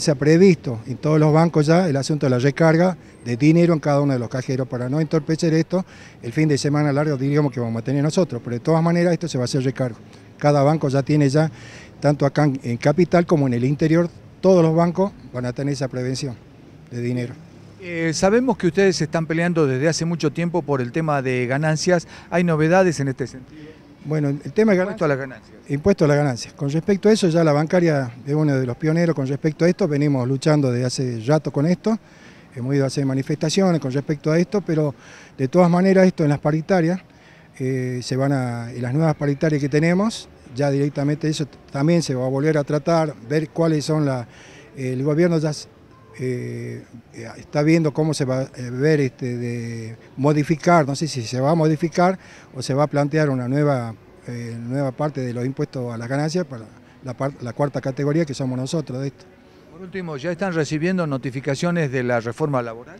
Se ha previsto en todos los bancos ya el asunto de la recarga de dinero en cada uno de los cajeros para no entorpecer esto. El fin de semana largo diríamos que vamos a tener nosotros, pero de todas maneras esto se va a hacer recargo. Cada banco ya tiene ya, tanto acá en Capital como en el interior, todos los bancos van a tener esa prevención de dinero. Eh, sabemos que ustedes están peleando desde hace mucho tiempo por el tema de ganancias. ¿Hay novedades en este sentido? Bueno, el tema de Impuesto a las ganancias. Impuesto a las ganancias. Con respecto a eso, ya la bancaria es uno de los pioneros con respecto a esto. Venimos luchando desde hace rato con esto. Hemos ido a hacer manifestaciones con respecto a esto, pero de todas maneras esto en las paritarias, eh, se van a, en las nuevas paritarias que tenemos, ya directamente eso también se va a volver a tratar, ver cuáles son las... el gobierno ya eh, eh, está viendo cómo se va a ver este, de modificar, no sé si se va a modificar o se va a plantear una nueva, eh, nueva parte de los impuestos a las ganancias para la, cuarta categoría que somos nosotros de esto. Por último, ¿ya están recibiendo notificaciones de la reforma laboral?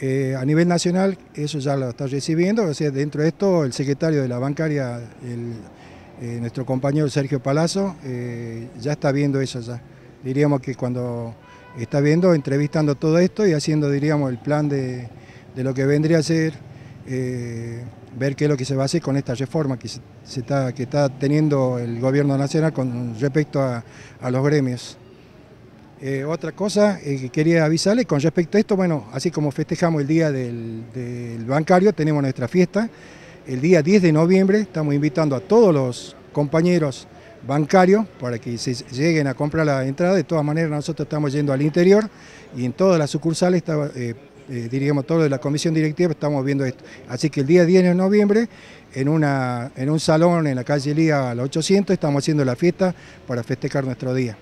a nivel nacional, eso ya lo está recibiendo, o sea, dentro de esto el secretario de la bancaria, nuestro compañero Sergio Palazzo, ya está viendo eso ya. Diríamos que cuando está viendo, entrevistando todo esto y haciendo, diríamos, el plan de, lo que vendría a ser, eh, ver qué es lo que se va a hacer con esta reforma que, se, está, que está teniendo el gobierno nacional con respecto a, los gremios. Eh, otra cosa eh, que quería avisarles con respecto a esto, bueno, así como festejamos el Día del, del, Bancario, tenemos nuestra fiesta. El día 10 de noviembre estamos invitando a todos los compañeros bancario para que se lleguen a comprar la entrada. De todas maneras, nosotros estamos yendo al interior y en todas las sucursales, está, eh, eh, diríamos todo de la comisión directiva, estamos viendo esto. Así que el día 10 de noviembre, en, una, en un salón en la calle Lía, a la 800, estamos haciendo la fiesta para festejar nuestro día.